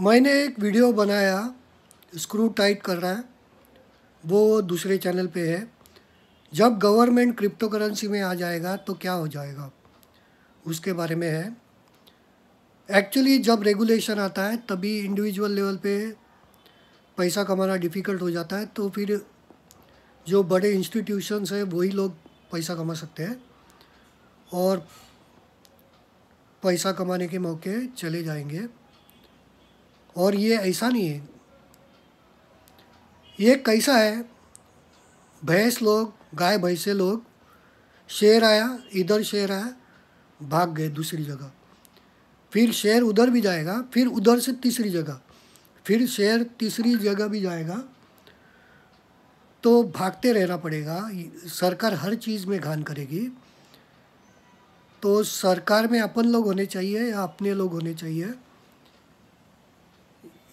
मैंने एक वीडियो बनाया स्क्रू टाइट कर रहा है वो दूसरे चैनल पे है जब गवर्नमेंट क्रिप्टो करेंसी में आ जाएगा तो क्या हो जाएगा उसके बारे में है एक्चुअली जब रेगुलेशन आता है तभी इंडिविजुअल लेवल पे पैसा कमाना डिफ़िकल्ट हो जाता है तो फिर जो बड़े इंस्टीट्यूशंस हैं वही लोग पैसा कमा सकते हैं और पैसा कमाने के मौके चले जाएंगे और ये ऐसा नहीं है ये कैसा है भैंस लोग गाय भैंसे लोग शेर आया इधर शेर आया भाग गए दूसरी जगह फिर शेर उधर भी जाएगा फिर उधर से तीसरी जगह फिर शेर तीसरी जगह भी जाएगा तो भागते रहना पड़ेगा सरकार हर चीज़ में घान करेगी तो सरकार में अपन लोग होने चाहिए या अपने लोग होने चाहिए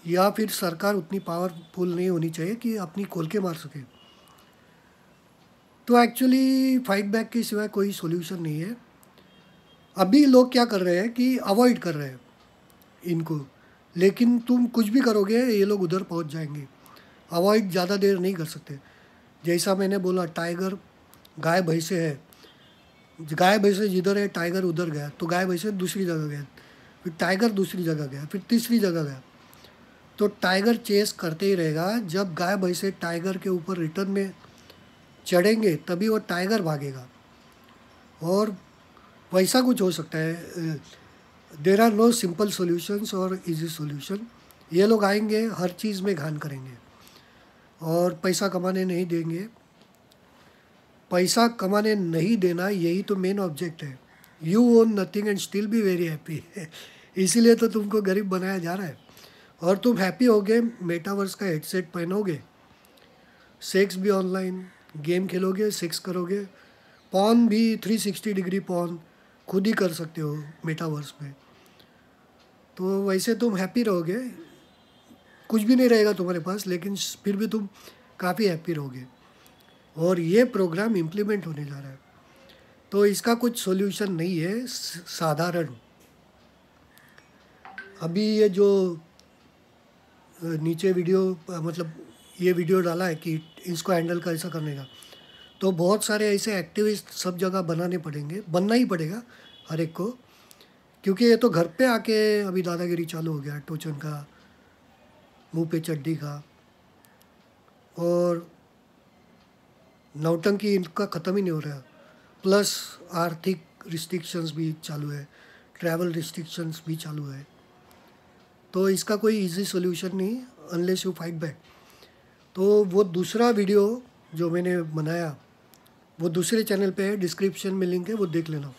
या फिर सरकार उतनी पावरफुल नहीं होनी चाहिए कि अपनी खोल के मार सके तो एक्चुअली फाइट बैक के सिवाय कोई सोल्यूशन नहीं है अभी लोग क्या कर रहे हैं कि अवॉइड कर रहे हैं इनको लेकिन तुम कुछ भी करोगे ये लोग उधर पहुंच जाएंगे अवॉइड ज़्यादा देर नहीं कर सकते जैसा मैंने बोला टाइगर गाय भैंसे है गाय भैंसे जिधर है टाइगर उधर गया तो गाय भैंसे दूसरी जगह गया फिर टाइगर दूसरी जगह गया फिर तीसरी जगह गया तो टाइगर चेस करते ही रहेगा जब गाय भैंसे टाइगर के ऊपर रिटर्न में चढ़ेंगे तभी वो टाइगर भागेगा और वैसा कुछ हो सकता है there are no simple solutions और इजी सोल्यूशन ये लोग आएंगे हर चीज़ में घान करेंगे और पैसा कमाने नहीं देंगे पैसा कमाने नहीं देना यही तो मेन ऑब्जेक्ट है you own nothing and still be very happy इसीलिए तो तुमको गरीब बनाया जा रहा है और तुम हैप्पी होगे मेटावर्स का हेडसेट पहनोगे सेक्स भी ऑनलाइन गेम खेलोगे सेक्स करोगे पॉन भी 360 डिग्री पॉन खुद ही कर सकते हो मेटावर्स में तो वैसे तुम हैप्पी रहोगे कुछ भी नहीं रहेगा तुम्हारे पास लेकिन फिर भी तुम काफ़ी हैप्पी रहोगे और ये प्रोग्राम इम्प्लीमेंट होने जा रहा है तो इसका कुछ सॉल्यूशन नहीं है साधारण अभी ये जो नीचे वीडियो मतलब ये वीडियो डाला है कि इसको हैंडल कैसा करने का तो बहुत सारे ऐसे एक्टिविस्ट सब जगह बनाने पड़ेंगे बनना ही पड़ेगा हर एक को क्योंकि ये तो घर पे आके अभी दादागिरी चालू हो गया टोचन का मुंह पे चड्डी का और नौटंकी इनका ख़त्म ही नहीं हो रहा प्लस आर्थिक रिस्ट्रिक्शंस भी चालू है ट्रैवल रिस्ट्रिक्शंस भी चालू है तो इसका कोई इजी सोल्यूशन नहीं अनलेस यू फाइट बैक तो वो दूसरा वीडियो जो मैंने बनाया वो दूसरे चैनल पे है डिस्क्रिप्शन में लिंक है वो देख लेना